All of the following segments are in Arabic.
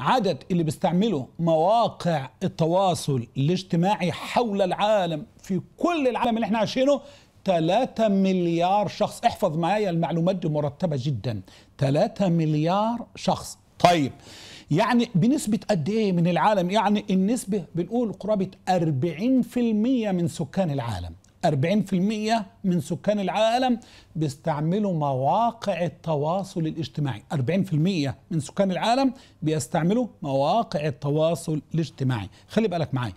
عدد اللي بيستعملوا مواقع التواصل الاجتماعي حول العالم في كل العالم اللي احنا عايشينه 3 مليار شخص احفظ معايا المعلومات دي مرتبة جدا 3 مليار شخص طيب يعني بنسبة قد ايه من العالم يعني النسبة بنقول قرابة 40% من سكان العالم 40% من سكان العالم بيستعملوا مواقع التواصل الاجتماعي 40% من سكان العالم بيستعملوا مواقع التواصل الاجتماعي خلي بالك معايا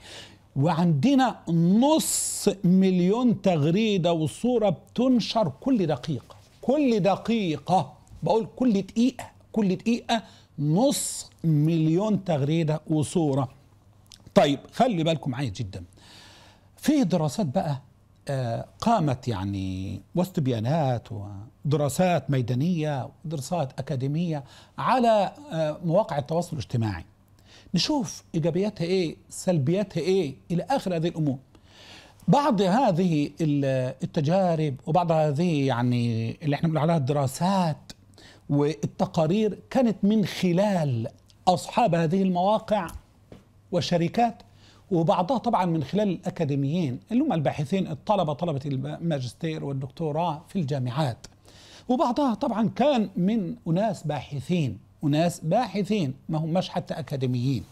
وعندنا نص مليون تغريدة وصورة بتنشر كل دقيقة كل دقيقة بقول كل دقيقة كل دقيقة نص مليون تغريدة وصورة طيب خلي بالكم معايا جدا في دراسات بقى آه، قامت يعني واستبيانات ودراسات ميدانية ودراسات أكاديمية على آه، مواقع التواصل الاجتماعي نشوف إيجابياتها إيه سلبياتها إيه إلى آخر هذه الأمور بعض هذه التجارب وبعض هذه يعني اللي احنا بنقول عليها الدراسات والتقارير كانت من خلال أصحاب هذه المواقع وشركات وبعضها طبعا من خلال الأكاديميين اللي هم الباحثين الطلبة طلبة الماجستير والدكتوراه في الجامعات وبعضها طبعا كان من أناس باحثين أناس باحثين ما هماش حتى أكاديميين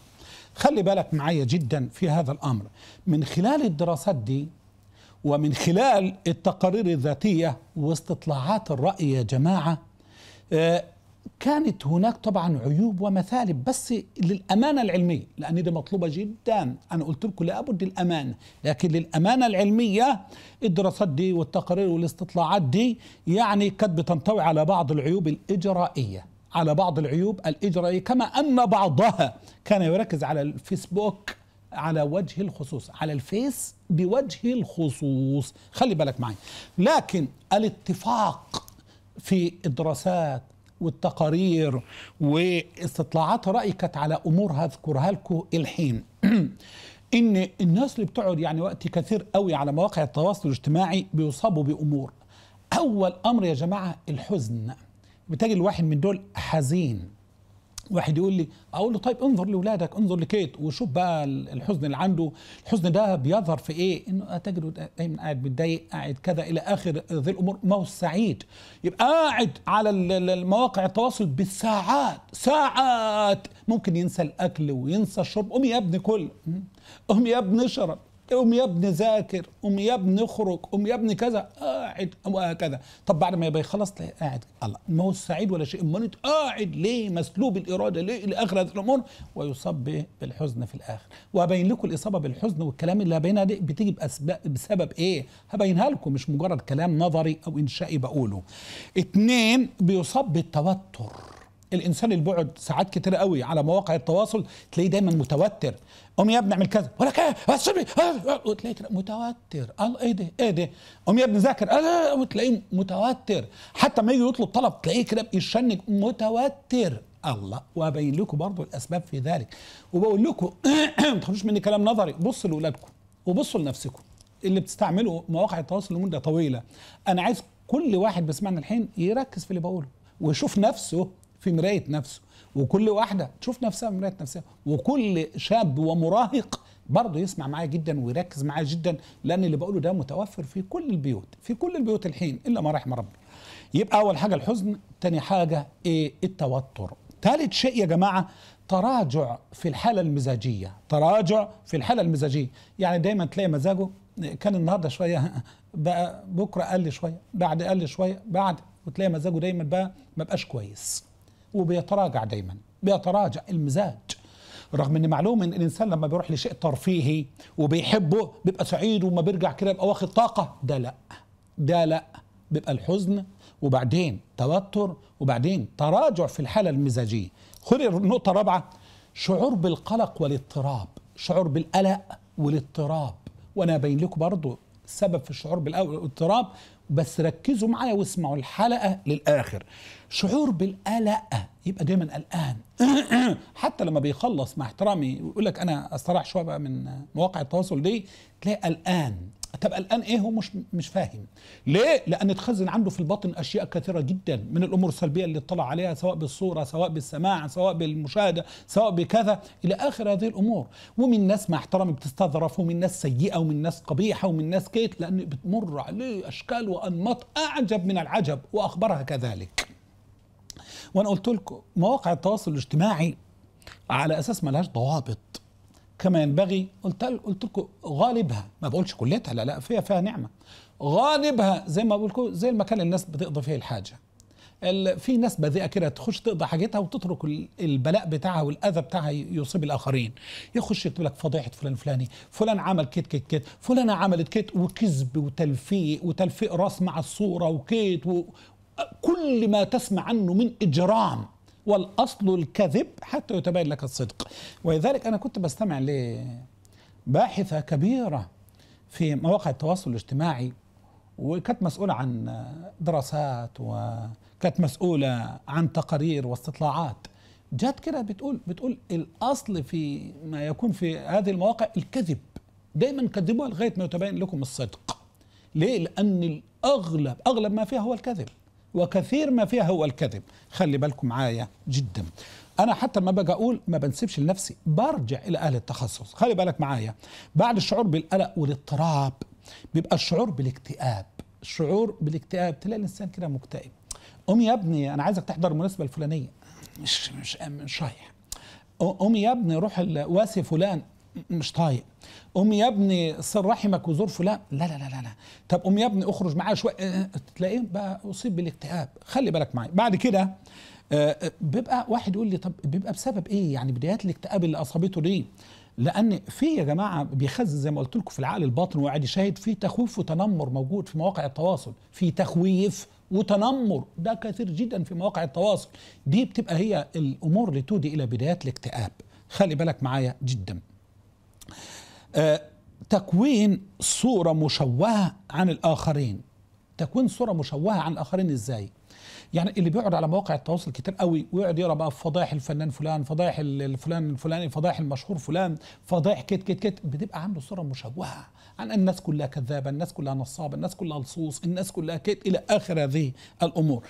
خلي بالك معايا جدا في هذا الأمر من خلال الدراسات دي ومن خلال التقارير الذاتية واستطلاعات الرأي يا جماعة آه، كانت هناك طبعا عيوب ومثالب بس للأمانة العلمية لأن دي مطلوبة جدا أنا قلت لكم لابد الأمانة لكن للأمانة العلمية الدراسات دي والتقارير والاستطلاعات دي يعني كانت بتنطوي على بعض العيوب الإجرائية على بعض العيوب الإجرائية كما أن بعضها كان يركز على الفيسبوك على وجه الخصوص على الفيس بوجه الخصوص خلي بالك معي لكن الاتفاق في الدراسات والتقارير واستطلاعات رأي كانت على أمور هذكرها لكم الحين إن الناس اللي بتقعد يعني وقت كثير قوي على مواقع التواصل الاجتماعي بيصابوا بأمور أول أمر يا جماعة الحزن بتجي الواحد من دول حزين واحد يقول لي اقول له طيب انظر لاولادك انظر لكيت وشوف بقى الحزن اللي عنده الحزن ده بيظهر في ايه انه تجده دايما قاعد متضايق قاعد كذا الى اخر ذي الامور ما هو سعيد يبقى قاعد على المواقع التواصل بالساعات ساعات ممكن ينسى الاكل وينسى الشرب قوم يا ابني كل قوم يا ابني اشرب قوم يا ابني ذاكر قوم يا ابني اخرج قوم يا ابني كذا قاعد وهكذا طب بعد ما يبقى يخلص تلاقيه قاعد الله ما هو سعيد ولا شيء امال قاعد ليه مسلوب الاراده ليه الى اخر هذه الامور ويصاب بالحزن في الاخر وابين لكم الاصابه بالحزن والكلام اللي هبينها دي بتيجي بأسباب بسبب ايه هبينها لكم مش مجرد كلام نظري او انشائي بقوله اثنين بيصاب بالتوتر الانسان اللي بيقعد ساعات كتير قوي على مواقع التواصل تلاقيه دايما متوتر قوم يا ابني اعمل كذا ولا إيه؟ كذا آه، آه، آه، وتلاقيه متوتر قال ايه ده ايه ده قوم يا ابني ذاكر وتلاقيه متوتر حتى ما يجي يطلب طلب تلاقيه كده بيشنج متوتر الله وابين لكم برضه الاسباب في ذلك وبقول لكم ما تاخدوش مني كلام نظري بصوا لاولادكم وبصوا لنفسكم اللي بتستعملوا مواقع التواصل لمده طويله انا عايز كل واحد بيسمعنا الحين يركز في اللي بقوله ويشوف نفسه في مرايه نفسه وكل واحده تشوف نفسها في مرايه نفسها وكل شاب ومراهق برضه يسمع معايا جدا ويركز معايا جدا لان اللي بقوله ده متوفر في كل البيوت في كل البيوت الحين الا ما رحم ربنا يبقى اول حاجه الحزن تاني حاجه ايه التوتر ثالث شيء يا جماعه تراجع في الحاله المزاجيه تراجع في الحاله المزاجيه يعني دايما تلاقي مزاجه كان النهارده شويه بقى بكره قل شويه بعد قل شويه بعد وتلاقي مزاجه دايما بقى ما بقاش كويس وبيتراجع دايما بيتراجع المزاج رغم ان معلوم ان الانسان لما بيروح لشيء ترفيهي وبيحبه بيبقى سعيد وما بيرجع كده يبقى واخد طاقه ده لا ده لا بيبقى الحزن وبعدين توتر وبعدين تراجع في الحاله المزاجيه خلي النقطه الرابعه شعور بالقلق والاضطراب شعور بالقلق والاضطراب وانا باين لكم برضو السبب في الشعور بالاضطراب بس ركزوا معايا واسمعوا الحلقه للاخر شعور بالقلق يبقى دايما قلقان حتى لما بيخلص مع احترامي ويقول لك انا استراح شويه بقى من مواقع التواصل دي تلاقي قلقان طب الان ايه هو مش مش فاهم ليه لان اتخزن عنده في البطن اشياء كثيره جدا من الامور السلبيه اللي اطلع عليها سواء بالصوره سواء بالسماع سواء بالمشاهده سواء بكذا الى اخر هذه الامور ومن ناس مع احترامي بتستظرف ومن ناس سيئه ومن ناس قبيحه ومن ناس كيت لان بتمر عليه اشكال وانماط اعجب من العجب واخبرها كذلك وانا قلت لكم مواقع التواصل الاجتماعي على اساس ما لهاش ضوابط كما ينبغي قلت قلت لكم غالبها ما بقولش كلتها لا لا فيها فيها نعمه غالبها زي ما بقول لكم زي المكان اللي الناس بتقضي فيه الحاجه في ناس بذيئه كده تخش تقضي حاجتها وتترك البلاء بتاعها والاذى بتاعها يصيب الاخرين يخش يكتب لك فضيحه فلان الفلاني فلان عمل كيت كيت كيت فلانه عملت كيت وكذب وتلفيق وتلفيق راس مع الصوره وكيت وكل ما تسمع عنه من اجرام والأصل الكذب حتى يتبين لك الصدق ولذلك أنا كنت بستمع لباحثة كبيرة في مواقع التواصل الاجتماعي وكانت مسؤولة عن دراسات وكانت مسؤولة عن تقارير واستطلاعات جات كده بتقول بتقول الأصل في ما يكون في هذه المواقع الكذب دايما كذبوها لغاية ما يتبين لكم الصدق ليه؟ لأن الأغلب أغلب ما فيها هو الكذب وكثير ما فيها هو الكذب خلي بالكم معايا جدا انا حتى ما باجي اقول ما بنسبش لنفسي برجع الى اهل التخصص خلي بالك معايا بعد الشعور بالقلق والاضطراب بيبقى الشعور بالاكتئاب الشعور بالاكتئاب تلاقي الانسان كده مكتئب قوم يا ابني انا عايزك تحضر المناسبه الفلانيه مش مش مش رايح قوم يا ابني روح واسي فلان مش طايق قوم يا ابني صل رحمك وزور فلان لا لا لا لا, لا. طب قوم يا ابني اخرج معاه شويه آه، آه، تلاقيه بقى اصيب بالاكتئاب خلي بالك معايا بعد كده آه، بيبقى واحد يقول لي طب بيبقى بسبب ايه يعني بدايات الاكتئاب اللي اصابته دي لان في يا جماعه بيخزن زي ما قلت لكم في العقل الباطن وقاعد يشاهد في تخويف وتنمر موجود في مواقع التواصل في تخويف وتنمر ده كثير جدا في مواقع التواصل دي بتبقى هي الامور اللي تودي الى بدايات الاكتئاب خلي بالك معايا جدا آه، تكوين صورة مشوهة عن الآخرين تكوين صورة مشوهة عن الآخرين إزاي يعني اللي بيقعد على مواقع التواصل كتير قوي ويقعد يقرا بقى فضايح الفنان فلان فضايح الفلان الفلاني فضايح المشهور فلان فضايح كت كت كت بتبقى عنده صوره مشوهه عن الناس كلها كذابه الناس كلها نصابه الناس كلها لصوص الناس كلها كت الى اخر هذه الامور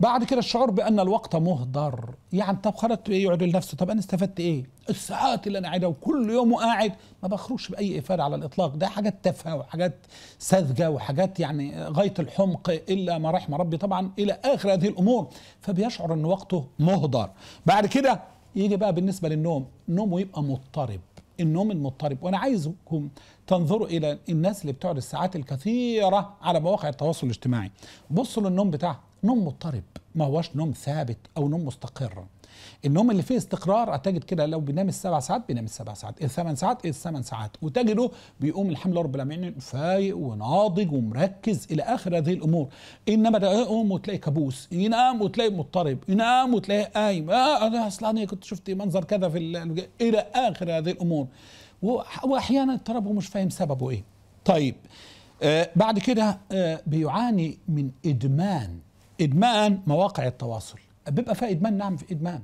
بعد كده الشعور بان الوقت مهدر يعني طب خرجت ايه يقعد لنفسه طب انا استفدت ايه الساعات اللي انا قاعدها وكل يوم وقاعد ما بخرجش باي افاده على الاطلاق ده حاجات تافهه وحاجات ساذجه وحاجات يعني غايه الحمق الا ما رحم ربي طبعا الى اخر هذه الامور فبيشعر ان وقته مهدر بعد كده يجي بقى بالنسبه للنوم نومه يبقى مضطرب النوم المضطرب وانا عايزكم تنظروا الى الناس اللي بتقعد الساعات الكثيره على مواقع التواصل الاجتماعي بصوا للنوم بتاعها نوم مضطرب ما هوش نوم ثابت او نوم مستقر ان هم اللي فيه استقرار هتجد كده لو بينام السبع ساعات بينام السبع ساعات الثمان ساعات الثمان ساعات وتجده بيقوم الحمد لله رب العالمين فايق وناضج ومركز الى اخر هذه الامور انما تقوم وتلاقي كابوس ينام وتلاقي مضطرب ينام وتلاقي قايم اه اصل انا كنت شفت منظر كذا في الى اخر هذه الامور واحيانا اضطراب ومش فاهم سببه ايه طيب آه بعد كده آه بيعاني من ادمان ادمان مواقع التواصل بيبقى في ادمان نعم في ادمان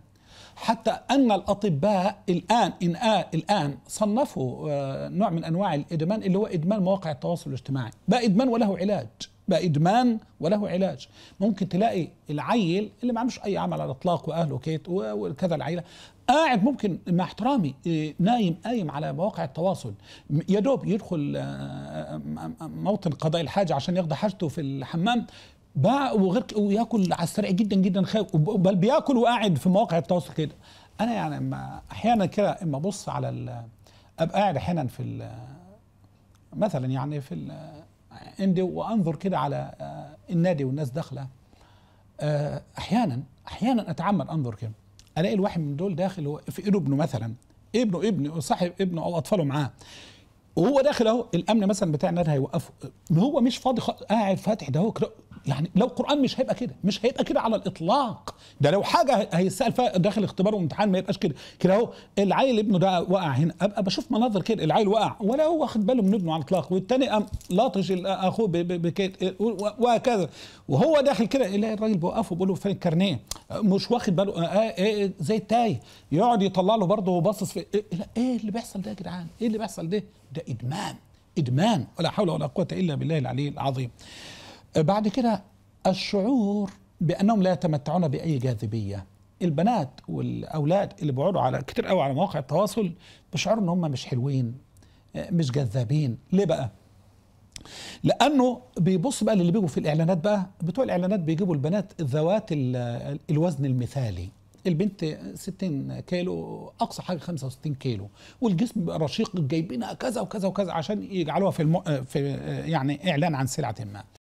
حتى ان الاطباء الان ان آه الان صنفوا نوع من انواع الادمان اللي هو ادمان مواقع التواصل الاجتماعي بقى ادمان وله علاج بقى ادمان وله علاج ممكن تلاقي العيل اللي ما عندوش اي عمل على الاطلاق واهله كيت وكذا العيله قاعد ممكن مع احترامي نايم قايم على مواقع التواصل يا دوب يدخل موطن قضاء الحاجه عشان يقضي حاجته في الحمام بقى وغير وياكل على السريع جدا جدا خايف بل بياكل وقاعد في مواقع التواصل كده انا يعني اما احيانا كده اما ابص على ابقى قاعد احيانا في مثلا يعني في عندي وانظر كده على آه، النادي والناس داخله آه، احيانا احيانا اتعمد انظر كده الاقي الواحد من دول داخل هو في ايده ابنه مثلا ابنه ابنه صاحب ابنه او اطفاله معاه وهو داخل اهو الامن مثلا بتاع النادي هيوقفه هو مش فاضي قاعد فاتح ده هو يعني لو القران مش هيبقى كده مش هيبقى كده على الإطلاق ده لو حاجة هيسال فيها داخل اختبار وامتحان ما يبقاش كده كده أهو العيل ابنه ده وقع هنا أبقى بشوف مناظر كده العيل وقع ولا هو واخد باله من ابنه على الإطلاق والتاني قام لاطش أخوه بكده وهكذا وهو داخل كده يلاقي الراجل بيوقفه بيقول له فين الكارنيه مش واخد باله آه آه, آه، زي التايه يقعد يطلع له برضه وباصص في إيه-, إيه-, ايه اللي بيحصل ده يا جدعان؟ ايه اللي بيحصل ده؟ ده ادمان ادمان ولا حول ولا قوه الا بالله العلي العظيم. بعد كده الشعور بانهم لا يتمتعون باي جاذبيه البنات والاولاد اللي بيقعدوا على كتير قوي على مواقع التواصل بيشعروا ان هم مش حلوين مش جذابين ليه بقى لانه بيبص بقى للي بيجوا في الاعلانات بقى بتوع الاعلانات بيجيبوا البنات ذوات الوزن المثالي البنت 60 كيلو اقصى حاجه 65 كيلو والجسم رشيق جايبينها كذا وكذا وكذا عشان يجعلوها في, المو... في يعني اعلان عن سلعه ما